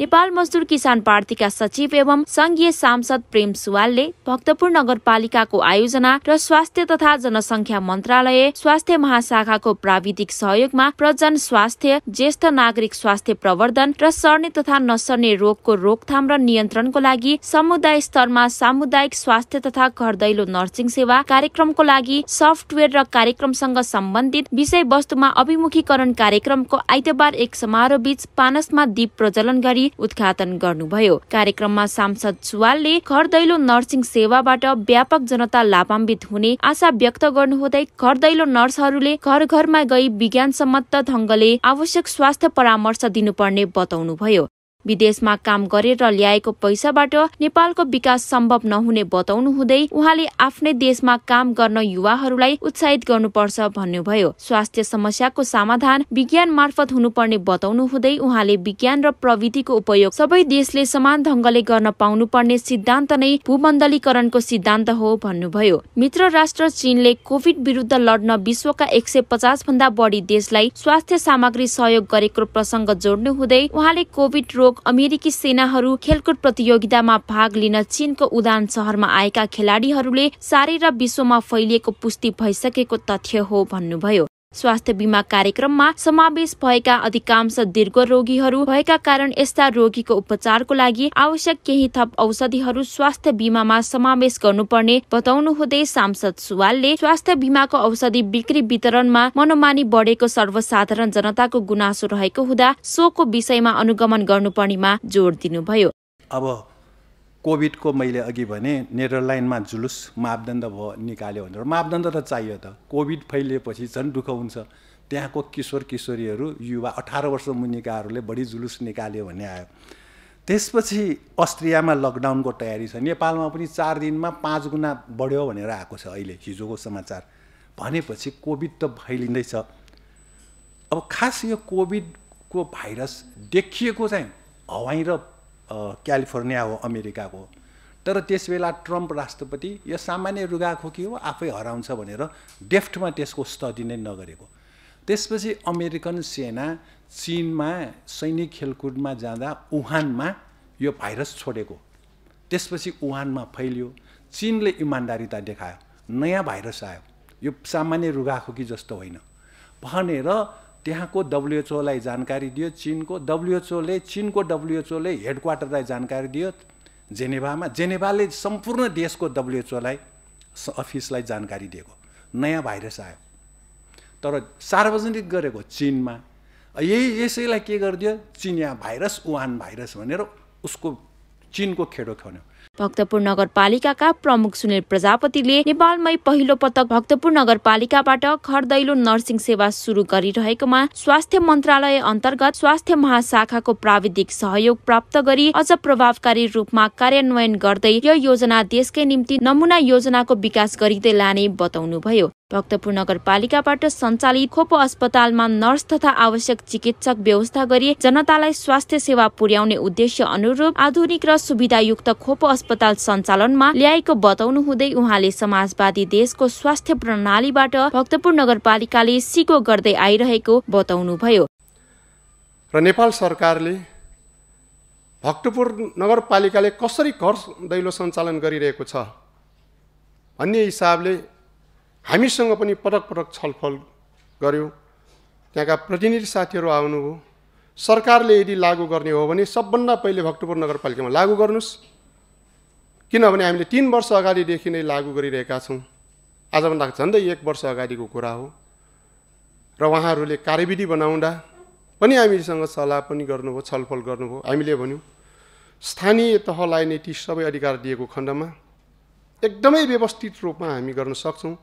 नेपाल मजदुर किसान पार्टीका सचिव एवं संघीय सांसद प्रेम सुवालले भक्तपुर नगरपालिकाको आयोजना र स्वास्थ्य तथा जनसङ्ख्या मन्त्रालय स्वास्थ्य महाशाखाको प्राविधिक सहयोगमा प्रजन स्वास्थ्य ज्येष्ठ नागरिक स्वास्थ्य प्रवर्धन र सर्ने तथा नसर्ने रोगको रोकथाम र नियन्त्रणको लागि समुदाय स्तरमा सामुदायिक स्वास्थ्य तथा घर दैलो नर्सिङ सेवा कार्यक्रमको लागि सफ्टवेयर र कार्यक्रमसँग सम्बन्धित विषयवस्तुमा अभिमुखीकरण कार्यक्रमको आइतबार एक समारोहबीच पानसमा दीप प्रज्वलन गरी उद्घाटन गर्नुभयो कार्यक्रममा सांसद सुवालले घर दैलो नर्सिङ सेवाबाट व्यापक जनता लाभान्वित हुने आशा व्यक्त गर्नुहुँदै घर दैलो नर्सहरूले घर घरमा गई सम्मत ढङ्गले आवश्यक स्वास्थ्य परामर्श दिनुपर्ने बताउनुभयो विदेशमा काम गरेर ल्याएको पैसाबाट नेपालको विकास सम्भव नहुने बताउनु हुँदै उहाँले आफ्नै देशमा काम गर्न युवाहरूलाई उत्साहित गर्नुपर्छ भन्नुभयो स्वास्थ्य समस्याको समाधान विज्ञान मार्फत हुनुपर्ने बताउनु हुँदै उहाँले विज्ञान र प्रविधिको उपयोग सबै देशले समान ढङ्गले गर्न पाउनुपर्ने सिद्धान्त नै भूमण्डलीकरणको सिद्धान्त हो भन्नुभयो मित्र राष्ट्र चीनले कोभिड विरुद्ध लड्न विश्वका एक सय पचास भन्दा बढी देशलाई स्वास्थ्य सामग्री सहयोग गरेको प्रसङ्ग जोड्नु हुँदै उहाँले कोभिड रोग प्रमुख अमेरिकी सेनाहरू खेलकुद प्रतियोगितामा भाग लिन चीनको उदान सहरमा आएका खेलाडीहरूले सारेर विश्वमा फैलिएको पुष्टि भइसकेको तथ्य हो भन्नुभयो स्वास्थ्य बिमा कार्यक्रममा समावेश भएका अधिकांश दीर्घ रोगीहरू भएका कारण यस्ता रोगीको उपचारको लागि आवश्यक केही थप औषधिहरू स्वास्थ्य बिमामा समावेश गर्नुपर्ने बताउनु हुँदै सांसद सुवालले स्वास्थ्य बिमाको औषधि बिक्री वितरणमा मनोमानी बढेको सर्वसाधारण जनताको गुनासो रहेको हुँदा सोको विषयमा अनुगमन गर्नुपर्नेमा जोड दिनुभयो अब कोभिडको मैले अघि भने नेटरलाइनमा जुलुस मापदण्ड भयो निकाल्यो भनेर मापदण्ड त चाहियो त कोभिड फैलिएपछि झन् दुःख हुन्छ त्यहाँको किशोर किशोरीहरू युवा अठार वर्ष मुनिकाहरूले बढी जुलुस निकाल्यो भने आयो त्यसपछि अस्ट्रियामा लकडाउनको तयारी छ नेपालमा पनि चार दिनमा पाँच गुणा बढ्यो भनेर आएको छ अहिले हिजोको समाचार भनेपछि कोभिड त फैलिँदैछ अब खास यो कोभिडको भाइरस देखिएको चाहिँ हवाई र क्यालिफोर्निया हो अमेरिकाको तर त्यस बेला ट्रम्प राष्ट्रपति यो सामान्य रुगाखोकी हो आफै हराउँछ भनेर डेफ्टमा त्यसको स्टडी नै नगरेको त्यसपछि अमेरिकन सेना चिनमा सैनिक खेलकुदमा जाँदा वुहानमा यो भाइरस छोडेको त्यसपछि उहानमा फैलियो चिनले इमान्दारिता देखायो नयाँ भाइरस आयो यो सामान्य रुगाखोकी जस्तो होइन भनेर त्यहाँको डब्लुएचओलाई जानकारी दियो चिनको डब्लुएचओले चिनको डब्लुएचओले क्वार्टरलाई जानकारी दियो जेनेभामा जेनेभाले सम्पूर्ण देशको डब्लुएचओलाई अफिसलाई जानकारी दिएको नयाँ भाइरस आयो तर सार्वजनिक गरेको चिनमा यही यसैलाई के गरिदियो चिनिया भाइरस उहान भाइरस भनेर उसको चिनको खेडो खुवाउने भक्तपुर नगरपालिकाका प्रमुख सुनिल प्रजापतिले नेपालमै पहिलो पटक भक्तपुर नगरपालिकाबाट घर दैलो नर्सिङ सेवा सुरु गरिरहेकोमा स्वास्थ्य मन्त्रालय अन्तर्गत स्वास्थ्य महाशाखाको प्राविधिक सहयोग प्राप्त गरी अझ प्रभावकारी रूपमा कार्यान्वयन गर्दै यो योजना देशकै निम्ति नमुना योजनाको विकास गरिँदै लाने बताउनुभयो भक्तपुर नगरपालिकाबाट सञ्चालित खोप अस्पतालमा नर्स तथा आवश्यक चिकित्सक व्यवस्था गरी जनतालाई स्वास्थ्य सेवा पुर्याउने उद्देश्य अनुरूप आधुनिक र सुविधायुक्त खोप अस्पताल सञ्चालनमा ल्याएको बताउनु हुँदै उहाँले समाजवादी देशको स्वास्थ्य प्रणालीबाट भक्तपुर नगरपालिकाले सिको गर्दै आइरहेको बताउनुभयो र नेपाल सरकारले भक्तपुर नगरपालिकाले कसरी घर दैलो सञ्चालन गरिरहेको छ भन्ने हिसाबले हामीसँग पनि पटक पटक छलफल गर्यो त्यहाँका प्रतिनिधि साथीहरू आउनुभयो सरकारले यदि लागू गर्ने हो भने सबभन्दा पहिले भक्तपुर नगरपालिकामा लागु गर्नुहोस् किनभने हामीले तिन वर्ष अगाडिदेखि नै लागू गरिरहेका छौँ आजभन्दा झन्डै एक वर्ष अगाडिको कुरा हो र उहाँहरूले कार्यविधि बनाउँदा पनि हामीसँग सल्लाह पनि गर्नुभयो छलफल गर्नुभयो हामीले भन्यौँ स्थानीय तहलाई नै ती सबै अधिकार दिएको खण्डमा एकदमै व्यवस्थित रूपमा हामी गर्न सक्छौँ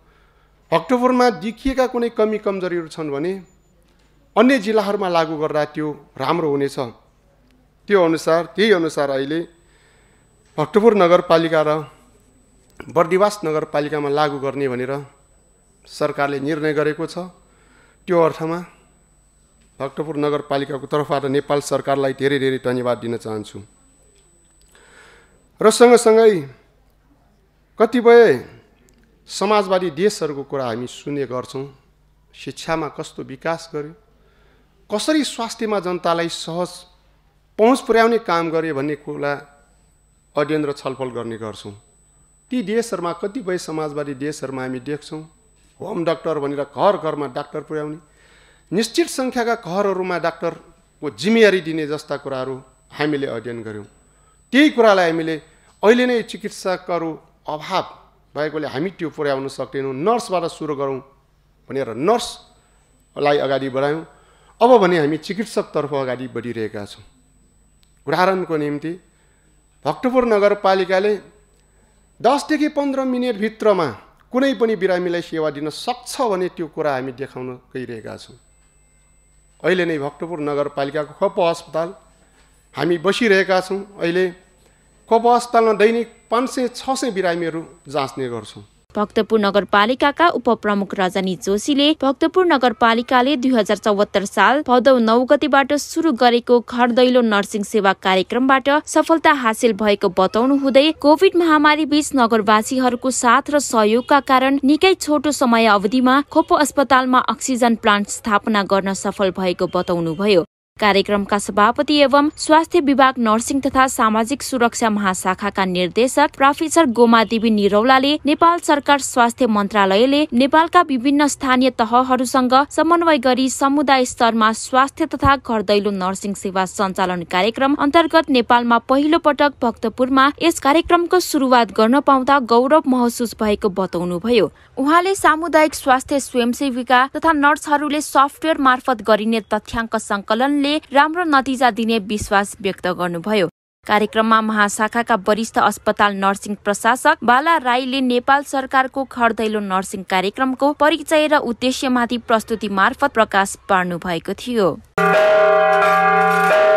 अक्टोबरमा देखिएका कुनै कमी कमजोरीहरू छन् भने अन्य जिल्लाहरूमा लागु गर्दा त्यो राम्रो हुनेछ त्यो अनुसार त्यही अनुसार अहिले भक्तपुर नगरपालिका र बर्दिवास नगरपालिकामा लागु गर्ने भनेर सरकारले निर्णय गरेको छ त्यो अर्थमा भक्तपुर नगरपालिकाको तर्फबाट नेपाल सरकारलाई धेरै धेरै धन्यवाद दिन चाहन्छु र सँगसँगै कतिपय समाजवादी देशहरूको कुरा हामी सुन्ने गर्छौँ शिक्षामा कस्तो विकास गर्यो कसरी स्वास्थ्यमा जनतालाई सहज पहुँच पुर्याउने काम गरे भन्ने कुरा अध्ययन र छलफल गर्ने गर्छौँ ती देशहरूमा कतिपय समाजवादी देशहरूमा हामी देख्छौँ होम डाक्टर भनेर घर घरमा डाक्टर पुर्याउने निश्चित सङ्ख्याका घरहरूमा डाक्टरको जिम्मेवारी दिने जस्ता कुराहरू हामीले अध्ययन गऱ्यौँ त्यही कुरालाई हामीले अहिले नै चिकित्सकहरू अभाव भएकोले हामी त्यो पुर्याउन सक्दैनौँ नर्सबाट सुरु गरौँ भनेर नर्सलाई अगाडि बढायौँ अब भने हामी चिकित्सकतर्फ अगाडि बढिरहेका छौँ उदाहरणको निम्ति भक्तपुर नगरपालिकाले दसदेखि पन्ध्र मिनटभित्रमा कुनै पनि बिरामीलाई सेवा दिन सक्छ भने त्यो कुरा हामी देखाउन गइरहेका छौँ अहिले नै भक्तपुर नगरपालिकाको खप अस्पताल हामी बसिरहेका छौँ अहिले कप अस्पतालमा दैनिक पाँच सय छ सय बिरामीहरू जाँच्ने गर्छौँ भक्तपुर नगरपालिकाका उपप्रमुख रजनी जोशीले भक्तपुर नगरपालिकाले दुई हजार चौहत्तर साल भदौ नौ गतिबाट सुरु गरेको घर दैलो नर्सिङ सेवा कार्यक्रमबाट सफलता हासिल भएको बताउनु हुँदै कोभिड महामारी बीच नगरवासीहरूको साथ र सहयोगका कारण निकै छोटो समय अवधिमा खोपो अस्पतालमा अक्सिजन प्लान्ट स्थापना गर्न सफल भएको बताउनुभयो कार्यक्रमका सभापति एवं स्वास्थ्य विभाग नर्सिङ तथा सामाजिक सुरक्षा महाशाखाका निर्देशक प्रोफेसर गोमा देवी निरौलाले नेपाल सरकार स्वास्थ्य मन्त्रालयले नेपालका विभिन्न स्थानीय तहहरूसँग समन्वय गरी समुदाय स्तरमा स्वास्थ्य तथा घर दैलो नर्सिङ सेवा सञ्चालन कार्यक्रम अन्तर्गत नेपालमा पहिलो पटक भक्तपुरमा यस कार्यक्रमको सुरुवात गर्न पाउँदा गौरव महसुस भएको बताउनुभयो उहाँले सामुदायिक स्वास्थ्य स्वयंसेविका तथा नर्सहरूले सफ्टवेयर मार्फत गरिने तथ्याङ्क सङ्कलन कार्यक्रमले राम्रो नतिजा दिने विश्वास व्यक्त गर्नुभयो कार्यक्रममा महाशाखाका वरिष्ठ अस्पताल नर्सिङ प्रशासक बाला राईले नेपाल सरकारको खरदैलो नर्सिङ कार्यक्रमको परिचय र उद्देश्यमाथि प्रस्तुति मार्फत प्रकाश पार्नु भएको थियो